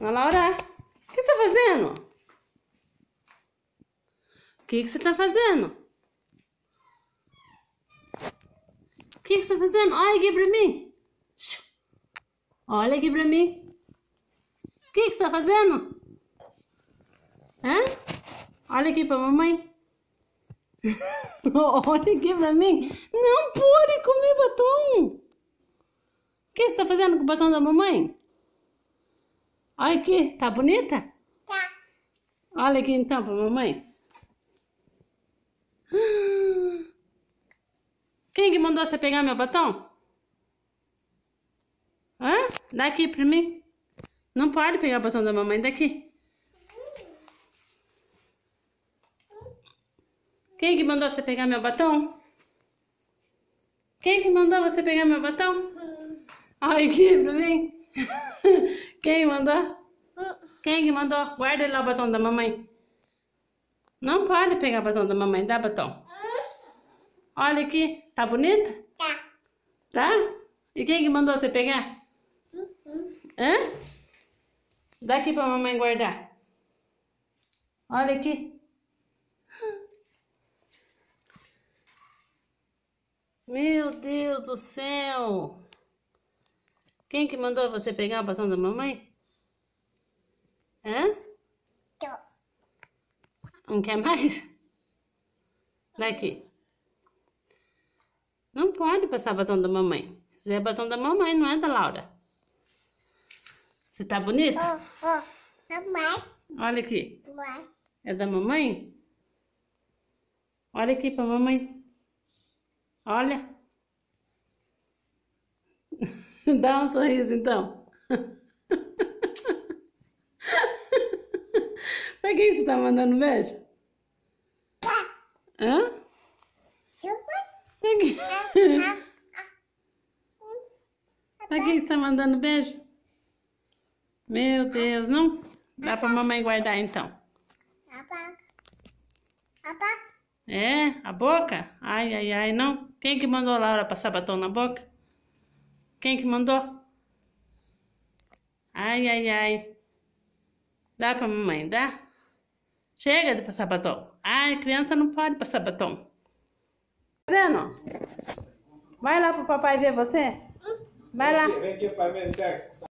Ana Laura, o que você tá fazendo? O que, que você tá fazendo? O que, que você tá fazendo? Olha aqui pra mim. Olha aqui pra mim. O que, que você tá fazendo? Hã? Olha aqui pra mamãe. Olha aqui pra mim. Não pode comer batom. O que você tá fazendo com o batom da mamãe? Olha aqui, tá bonita? Tá. Olha aqui então pra mamãe. Quem é que mandou você pegar meu batom? Hã? Daqui pra mim. Não pode pegar o batom da mamãe, daqui. Quem é que mandou você pegar meu batom? Quem é que mandou você pegar meu batom? Hum. Olha aqui pra mim. Quem mandou? Quem é que mandou? Guarda lá o batom da mamãe. Não pode pegar o batom da mamãe. Dá batom. Olha aqui. Tá bonita? Tá. Tá? E quem é que mandou você pegar? Hã? Dá aqui pra mamãe guardar. Olha aqui. Meu Deus do céu! Quem é que mandou você pegar o batom da mamãe? Hã? Tô. Não quer mais? Daqui. Não pode passar batom da mamãe. Isso é batom da mamãe, não é da Laura. Você tá bonita? Oh, oh. Mamãe. Olha aqui. Mamãe. É da mamãe? Olha aqui pra mamãe. Olha. Dá um sorriso então. pra quem você tá mandando beijo? Hã? Pra quem, pra quem você tá mandando beijo? Meu Deus, não? Dá pra mamãe guardar então. É? A boca? Ai, ai, ai, não. Quem que mandou a Laura passar batom na boca? Quem que mandou? Ai, ai, ai. Dá pra mamãe, dá? Chega de passar batom. Ai, criança não pode passar batom. Tá vendo? Vai lá pro papai ver você. Vai lá. Vem aqui, vem aqui,